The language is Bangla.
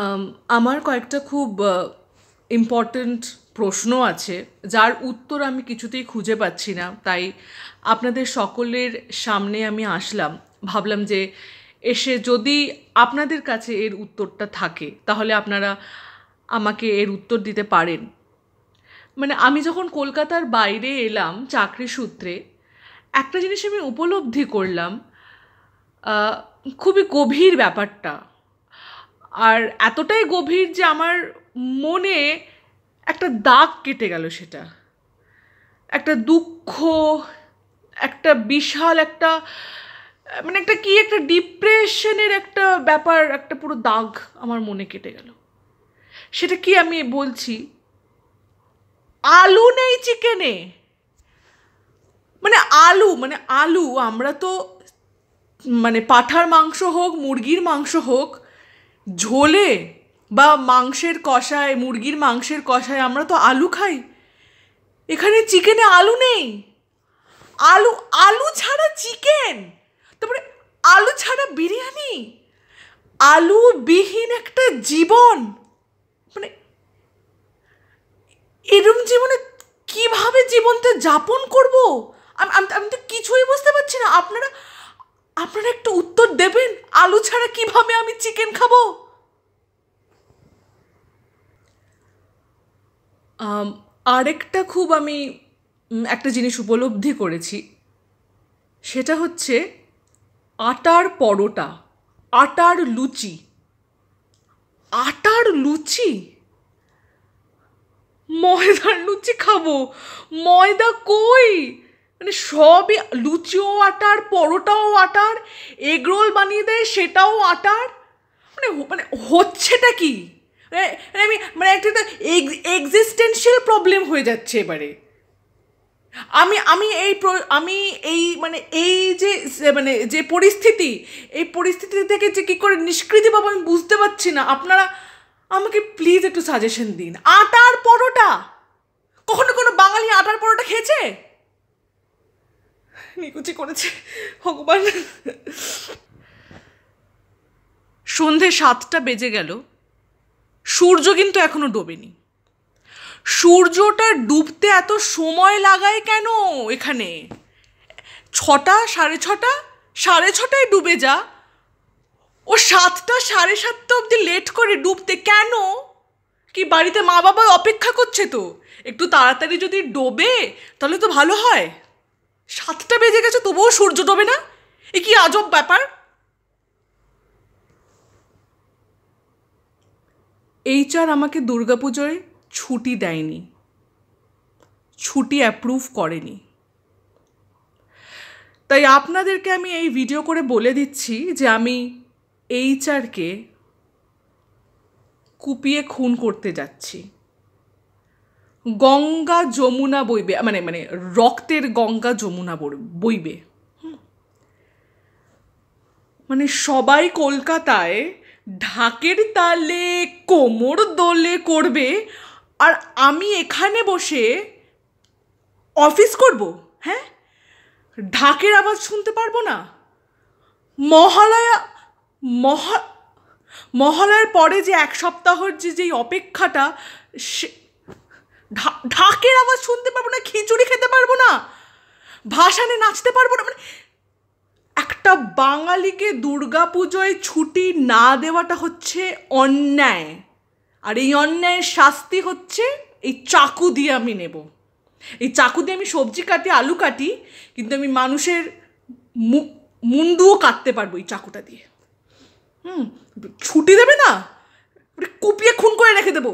Um, আমার কয়েকটা খুব ইম্পর্ট্যান্ট প্রশ্ন আছে যার উত্তর আমি কিছুতেই খুঁজে পাচ্ছি না তাই আপনাদের সকলের সামনে আমি আসলাম ভাবলাম যে এসে যদি আপনাদের কাছে এর উত্তরটা থাকে তাহলে আপনারা আমাকে এর উত্তর দিতে পারেন মানে আমি যখন কলকাতার বাইরে এলাম চাকরি সূত্রে একটা জিনিস আমি উপলব্ধি করলাম খুবই গভীর ব্যাপারটা আর এতটাই গভীর যে আমার মনে একটা দাগ কেটে গেল সেটা একটা দুঃখ একটা বিশাল একটা মানে একটা কি একটা ডিপ্রেশনের একটা ব্যাপার একটা পুরো দাগ আমার মনে কেটে গেল সেটা কি আমি বলছি আলু নেই চিকেনে মানে আলু মানে আলু আমরা তো মানে পাঠার মাংস হোক মুরগির মাংস হোক ঝোলে বা মাংসের কষায় মুরগির মাংসের কষায় আমরা তো আলু খাই এখানে চিকেনে আলু নেই আলু আলু ছাড়া চিকেন তারপরে আলু ছাড়া বিরিয়ানি আলুবিহীন একটা জীবন মানে এরম জীবনে কিভাবে জীবনটা যাপন করব আমি তো কিছুই বুঝতে পারছি না আপনারা আপনারা একটু উত্তর দেবেন আলু ছাড়া কিভাবে আমি চিকেন খাবো আরেকটা খুব আমি একটা জিনিস উপলব্ধি করেছি সেটা হচ্ছে আটার পরোটা আটার লুচি আটার লুচি ময়দার লুচি খাবো ময়দা কই মানে সবই লুচিও আটার পরোটাও আটার এগরোল বানিয়ে দেয় সেটাও আটার মানে মানে হচ্ছেটা কি আমি মানে একটা তো এক্সিস্টেন্সিয়াল প্রবলেম হয়ে যাচ্ছে এবারে আমি আমি এই আমি এই মানে এই যে মানে যে পরিস্থিতি এই পরিস্থিতি থেকে যে কী করে নিষ্কৃতি পাবো আমি বুঝতে পারছি না আপনারা আমাকে প্লিজ একটু সাজেশন দিন আটার পরোটা কখনো কোনো বাঙালি আটার পরোটা খেয়েছে নিকুচি করেছে ভগবান সন্ধে সাতটা বেজে গেল সূর্য কিন্তু এখনও ডোবেনি সূর্যটা ডুবতে এত সময় লাগায় কেন এখানে ছটা সাড়ে ছটা সাড়ে ছটায় ডুবে যা ও সাতটা সাড়ে সাতটা অবধি লেট করে ডুবতে কেন কি বাড়িতে মা বাবা অপেক্ষা করছে তো একটু তাড়াতাড়ি যদি ডোবে তাহলে তো ভালো হয় সাতটা বেজে গেছে তবুও সূর্য ডোবে না এ কি আজব ব্যাপার এইচআর আমাকে দুর্গাপুজোয় ছুটি দেয়নি ছুটি অ্যাপ্রুভ করেনি তাই আপনাদেরকে আমি এই ভিডিও করে বলে দিচ্ছি যে আমি এইচআরকে কুপিয়ে খুন করতে যাচ্ছি গঙ্গা যমুনা বইবে মানে মানে রক্তের গঙ্গা যমুনা বইবে মানে সবাই কলকাতায় ঢাকের তালে কোমর দোলে করবে আর আমি এখানে বসে অফিস করব হ্যাঁ ঢাকের আওয়াজ শুনতে পারবো না মহালয়া মহা মহালয়ার পরে যে এক সপ্তাহর যে যেই অপেক্ষাটা সে ঢাকের আওয়াজ শুনতে পারবো না খিচুড়ি খেতে পারবো না ভাসানে নাচতে পারবো না মানে একটা বাঙালিকে দুর্গা পুজোয় ছুটি না দেওয়াটা হচ্ছে অন্যায় আর এই অন্যায়ের শাস্তি হচ্ছে এই চাকু দিয়ে আমি নেব এই চাকু দিয়ে আমি সবজি কাটি আলু কাটি কিন্তু আমি মানুষের মু মুন্ডুও কাটতে পারবো এই চাকুটা দিয়ে হুম ছুটি দেবে না কুপিয়ে খুন করে রেখে দেবো